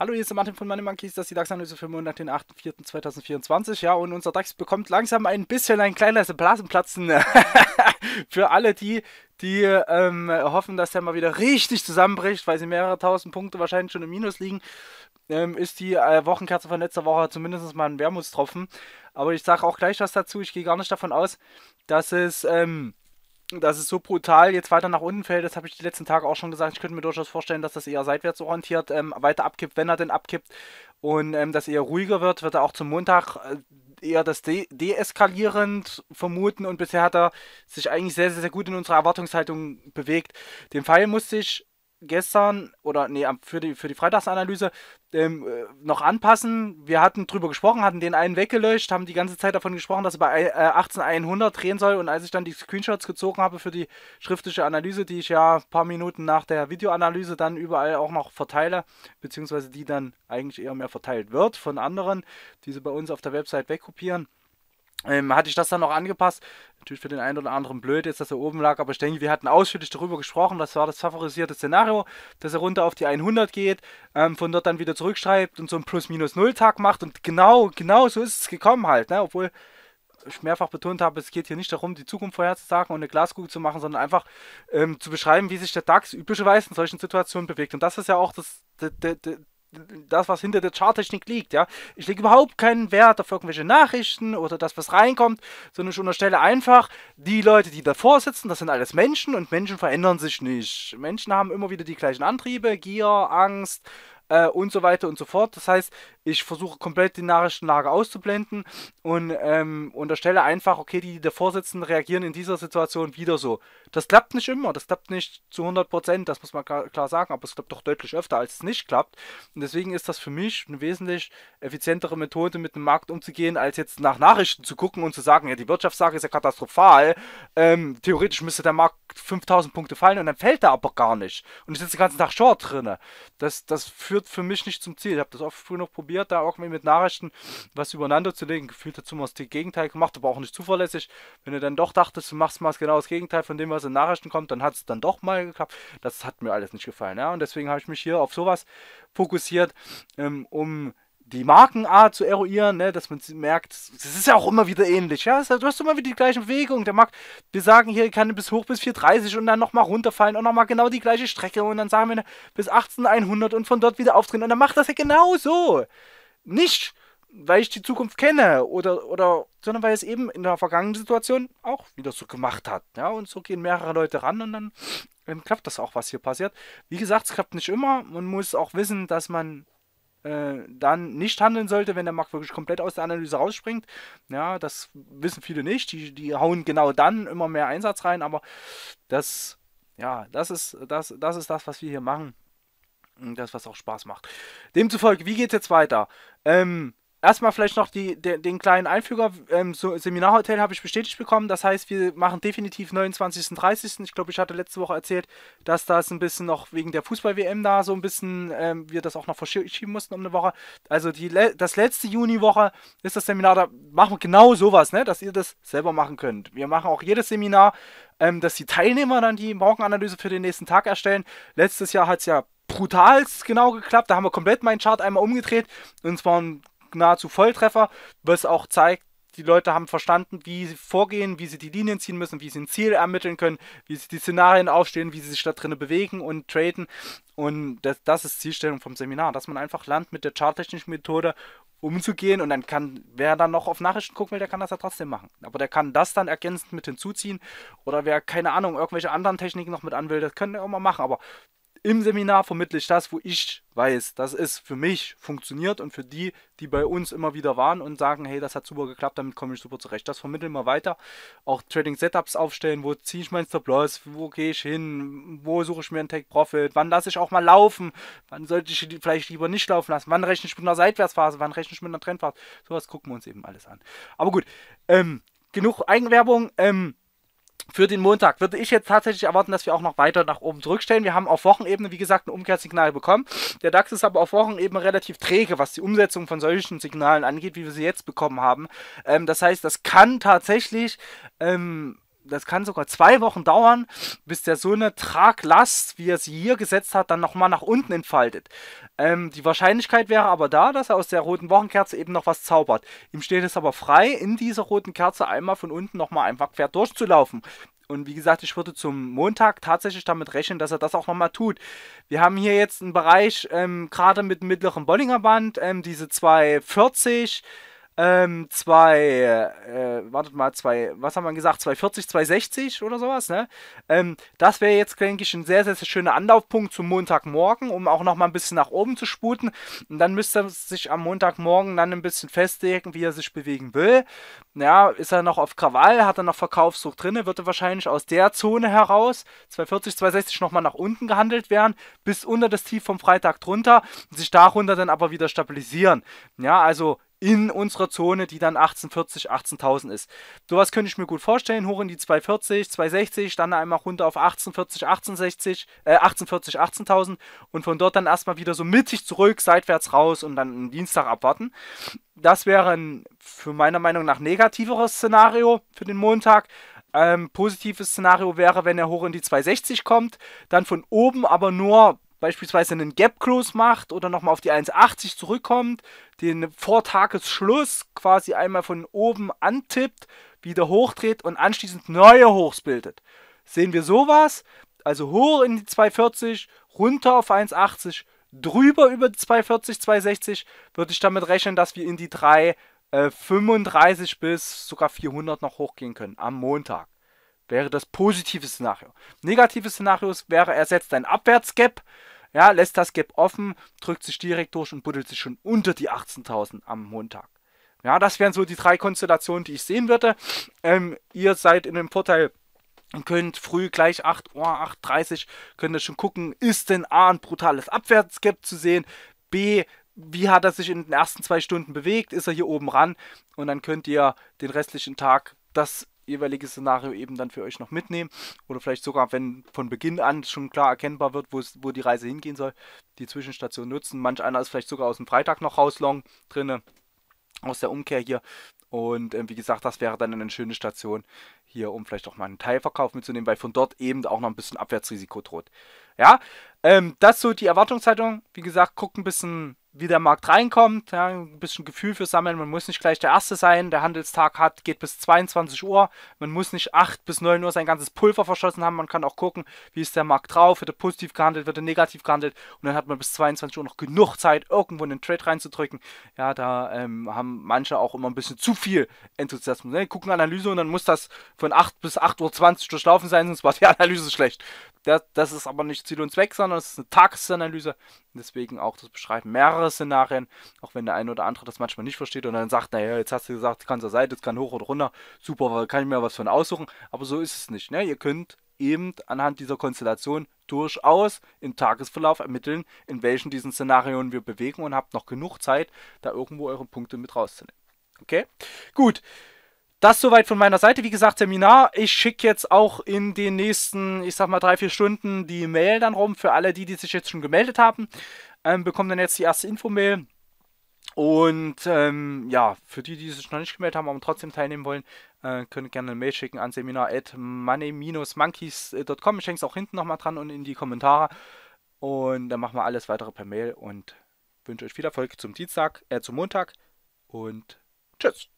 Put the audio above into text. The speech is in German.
Hallo, hier ist der Martin von Money Monkeys, das ist die DAX-Analyse für Monat, den 8.4.2024. Ja, und unser DAX bekommt langsam ein bisschen ein kleines Blasenplatzen für alle die, die ähm, hoffen, dass der mal wieder richtig zusammenbricht, weil sie mehrere tausend Punkte wahrscheinlich schon im Minus liegen. Ähm, ist die äh, Wochenkerze von letzter Woche zumindest mal ein Wermutstropfen. Aber ich sage auch gleich was dazu. Ich gehe gar nicht davon aus, dass es ähm, dass es so brutal jetzt weiter nach unten fällt, das habe ich die letzten Tage auch schon gesagt. Ich könnte mir durchaus vorstellen, dass das eher seitwärts orientiert ähm, weiter abkippt, wenn er denn abkippt. Und ähm, dass er ruhiger wird, wird er auch zum Montag äh, eher das de deeskalierend vermuten. Und bisher hat er sich eigentlich sehr, sehr, sehr gut in unserer Erwartungshaltung bewegt. Den Pfeil musste ich gestern oder nee, für die, für die Freitagsanalyse ähm, äh, noch anpassen. Wir hatten drüber gesprochen, hatten den einen weggelöscht, haben die ganze Zeit davon gesprochen, dass er bei 18100 äh, drehen soll. Und als ich dann die Screenshots gezogen habe für die schriftliche Analyse, die ich ja ein paar Minuten nach der Videoanalyse dann überall auch noch verteile, beziehungsweise die dann eigentlich eher mehr verteilt wird von anderen, die sie bei uns auf der Website wegkopieren ähm, hatte ich das dann noch angepasst. Natürlich für den einen oder anderen blöd ist, dass er oben lag, aber ich denke, wir hatten ausführlich darüber gesprochen. Das war das favorisierte Szenario, dass er runter auf die 100 geht, ähm, von dort dann wieder zurückschreibt und so einen Plus-Minus-Null-Tag macht. Und genau, genau so ist es gekommen halt, ne? obwohl ich mehrfach betont habe, es geht hier nicht darum, die Zukunft vorherzusagen und eine Glaskugel zu machen, sondern einfach ähm, zu beschreiben, wie sich der DAX üblicherweise in solchen Situationen bewegt. Und das ist ja auch das, der, der, das, was hinter der Charttechnik liegt. Ja? Ich lege überhaupt keinen Wert auf irgendwelche Nachrichten oder das, was reinkommt, sondern ich unterstelle einfach, die Leute, die davor sitzen, das sind alles Menschen und Menschen verändern sich nicht. Menschen haben immer wieder die gleichen Antriebe, Gier, Angst, äh, und so weiter und so fort. Das heißt, ich versuche komplett die Nachrichtenlage auszublenden und ähm, unterstelle einfach, okay, die, der Vorsitzenden reagieren in dieser Situation wieder so. Das klappt nicht immer, das klappt nicht zu 100%, das muss man klar sagen, aber es klappt doch deutlich öfter, als es nicht klappt. Und deswegen ist das für mich eine wesentlich effizientere Methode, mit dem Markt umzugehen, als jetzt nach Nachrichten zu gucken und zu sagen, ja, die Wirtschaftssage ist ja katastrophal, ähm, theoretisch müsste der Markt 5000 Punkte fallen und dann fällt er aber gar nicht. Und ich sitze den ganzen Tag short drin. Das, das führt führt für mich nicht zum Ziel. Ich habe das oft früher noch probiert, da auch mit Nachrichten was übereinander zu legen. Gefühlt dazu mal das Gegenteil gemacht, aber auch nicht zuverlässig. Wenn du dann doch dachtest, du machst mal genau das Gegenteil von dem, was in Nachrichten kommt, dann hat es dann doch mal geklappt. Das hat mir alles nicht gefallen. Ja? Und deswegen habe ich mich hier auf sowas fokussiert, ähm, um die Markenart zu eruieren, ne, dass man merkt, es ist ja auch immer wieder ähnlich. Ja? Du hast immer wieder die gleichen Bewegungen. Der Markt, wir sagen hier, ich kann bis hoch bis 430 und dann nochmal runterfallen und nochmal genau die gleiche Strecke und dann sagen wir ne, bis 18100 und von dort wieder auftreten. Und dann macht das ja genau so. Nicht, weil ich die Zukunft kenne oder, oder, sondern weil es eben in der vergangenen Situation auch wieder so gemacht hat. Ja? Und so gehen mehrere Leute ran und dann klappt das auch, was hier passiert. Wie gesagt, es klappt nicht immer. Man muss auch wissen, dass man äh, dann nicht handeln sollte, wenn der Markt wirklich komplett aus der Analyse rausspringt. Ja, das wissen viele nicht. Die, die hauen genau dann immer mehr Einsatz rein, aber das, ja, das ist das, das ist das, was wir hier machen. Das, was auch Spaß macht. Demzufolge, wie geht es jetzt weiter? Ähm, erstmal vielleicht noch die, de, den kleinen Einfüger. Ähm, so, Seminarhotel habe ich bestätigt bekommen. Das heißt, wir machen definitiv 29. 30. Ich glaube, ich hatte letzte Woche erzählt, dass das ein bisschen noch wegen der Fußball-WM da so ein bisschen ähm, wir das auch noch verschieben mussten um eine Woche. Also die, das letzte Juniwoche ist das Seminar. Da machen wir genau sowas, ne? dass ihr das selber machen könnt. Wir machen auch jedes Seminar, ähm, dass die Teilnehmer dann die Morgenanalyse für den nächsten Tag erstellen. Letztes Jahr hat es ja brutalst genau geklappt. Da haben wir komplett meinen Chart einmal umgedreht und es waren nahezu Volltreffer, was auch zeigt, die Leute haben verstanden, wie sie vorgehen, wie sie die Linien ziehen müssen, wie sie ein Ziel ermitteln können, wie sie die Szenarien aufstehen, wie sie sich da drinnen bewegen und traden. Und das, das ist Zielstellung vom Seminar, dass man einfach lernt, mit der charttechnischen Methode umzugehen und dann kann, wer dann noch auf Nachrichten gucken will, der kann das ja trotzdem machen. Aber der kann das dann ergänzend mit hinzuziehen oder wer, keine Ahnung, irgendwelche anderen Techniken noch mit an will, das können wir auch mal machen. Aber im Seminar vermittle ich das, wo ich weiß, dass es für mich funktioniert und für die, die bei uns immer wieder waren und sagen, hey, das hat super geklappt, damit komme ich super zurecht. Das vermitteln wir weiter. Auch Trading-Setups aufstellen, wo ziehe ich mein Stop-Loss, wo gehe ich hin, wo suche ich mir einen Take-Profit, wann lasse ich auch mal laufen, wann sollte ich vielleicht lieber nicht laufen lassen, wann rechne ich mit einer Seitwärtsphase, wann rechne ich mit einer Trendphase. Sowas gucken wir uns eben alles an. Aber gut, ähm, genug Eigenwerbung. Ähm, für den Montag würde ich jetzt tatsächlich erwarten, dass wir auch noch weiter nach oben zurückstellen. Wir haben auf Wochenebene, wie gesagt, ein Umkehrsignal bekommen. Der DAX ist aber auf Wochenebene relativ träge, was die Umsetzung von solchen Signalen angeht, wie wir sie jetzt bekommen haben. Ähm, das heißt, das kann tatsächlich ähm, das kann sogar zwei Wochen dauern, bis der so eine Traglast, wie er sie hier gesetzt hat, dann nochmal nach unten entfaltet. Ähm, die Wahrscheinlichkeit wäre aber da, dass er aus der roten Wochenkerze eben noch was zaubert. Ihm steht es aber frei, in dieser roten Kerze einmal von unten nochmal einfach quer durchzulaufen. Und wie gesagt, ich würde zum Montag tatsächlich damit rechnen, dass er das auch nochmal tut. Wir haben hier jetzt einen Bereich, ähm, gerade mit dem mittleren Bollinger Band, ähm, diese 240, ähm, zwei, äh, wartet mal, zwei, was haben wir gesagt, 240, 260 oder sowas, ne? Ähm, das wäre jetzt, denke ich, ein sehr, sehr, sehr schöner Anlaufpunkt zum Montagmorgen, um auch nochmal ein bisschen nach oben zu sputen. Und dann müsste er sich am Montagmorgen dann ein bisschen festlegen, wie er sich bewegen will. Ja, ist er noch auf Krawall, hat er noch Verkaufsdruck drin, wird er wahrscheinlich aus der Zone heraus, 240, 260 nochmal nach unten gehandelt werden, bis unter das Tief vom Freitag drunter, und sich darunter dann aber wieder stabilisieren. Ja, also in unserer Zone, die dann 1840, 18.000 ist. Sowas könnte ich mir gut vorstellen, hoch in die 240, 260, dann einmal runter auf 1840, 1860, äh 1840, 18.000 und von dort dann erstmal wieder so mittig zurück, seitwärts raus und dann einen Dienstag abwarten. Das wäre ein für meiner Meinung nach negativeres Szenario für den Montag. Ähm, positives Szenario wäre, wenn er hoch in die 260 kommt, dann von oben aber nur beispielsweise einen Gap Close macht oder nochmal auf die 1,80 zurückkommt, den Vortagesschluss quasi einmal von oben antippt, wieder hochdreht und anschließend neue Hochs bildet. Sehen wir sowas, also hoch in die 240, runter auf 1,80, drüber über die 240, 260, würde ich damit rechnen, dass wir in die 3,35 äh, bis sogar 400 noch hochgehen können am Montag. Wäre das positive Szenario. Negatives Szenario wäre, er setzt ein Abwärtsgap, ja, lässt das Gap offen, drückt sich direkt durch und buddelt sich schon unter die 18.000 am Montag. Ja, das wären so die drei Konstellationen, die ich sehen würde. Ähm, ihr seid in dem Vorteil, und könnt früh gleich 8 Uhr, 8.30 Uhr, könnt ihr schon gucken, ist denn A, ein brutales Abwärtsgap zu sehen, B, wie hat er sich in den ersten zwei Stunden bewegt, ist er hier oben ran und dann könnt ihr den restlichen Tag das jeweilige Szenario eben dann für euch noch mitnehmen. Oder vielleicht sogar, wenn von Beginn an schon klar erkennbar wird, wo die Reise hingehen soll, die Zwischenstation nutzen. Manch einer ist vielleicht sogar aus dem Freitag noch rauslong drinne, aus der Umkehr hier. Und äh, wie gesagt, das wäre dann eine schöne Station hier, um vielleicht auch mal einen Teilverkauf mitzunehmen, weil von dort eben auch noch ein bisschen Abwärtsrisiko droht. Ja, ähm, das so die Erwartungshaltung. Wie gesagt, guckt ein bisschen wie der Markt reinkommt, ja, ein bisschen Gefühl für sammeln. Man muss nicht gleich der Erste sein. Der Handelstag hat, geht bis 22 Uhr. Man muss nicht 8 bis 9 Uhr sein ganzes Pulver verschossen haben. Man kann auch gucken, wie ist der Markt drauf. Wird er positiv gehandelt, wird er negativ gehandelt. Und dann hat man bis 22 Uhr noch genug Zeit, irgendwo einen Trade reinzudrücken. Ja, da ähm, haben manche auch immer ein bisschen zu viel Enthusiasmus. Ne? Die gucken Analyse und dann muss das von 8 bis 8.20 Uhr durchlaufen sein, sonst war die Analyse schlecht. Das, das ist aber nicht Ziel und Zweck, sondern es ist eine Tagesanalyse. Deswegen auch, das beschreiben mehrere andere Szenarien, auch wenn der eine oder andere das manchmal nicht versteht und dann sagt, naja, jetzt hast du gesagt, kann zur Seite, es kann hoch oder runter, super, kann ich mir was von aussuchen, aber so ist es nicht. Ne? Ihr könnt eben anhand dieser Konstellation durchaus im Tagesverlauf ermitteln, in welchen diesen Szenarien wir bewegen und habt noch genug Zeit, da irgendwo eure Punkte mit rauszunehmen. Okay? Gut. Das soweit von meiner Seite. Wie gesagt, Seminar. Ich schicke jetzt auch in den nächsten, ich sag mal, drei, vier Stunden die Mail dann rum für alle, die, die sich jetzt schon gemeldet haben ähm, bekommen dann jetzt die erste Infomail. Und ähm, ja, für die, die sich noch nicht gemeldet haben, aber trotzdem teilnehmen wollen, äh, könnt gerne eine Mail schicken an seminar.money-monkeys.com. Ich hänge es auch hinten nochmal dran und in die Kommentare. Und dann machen wir alles weitere per Mail und wünsche euch viel Erfolg zum Dienstag, äh, zum Montag und tschüss.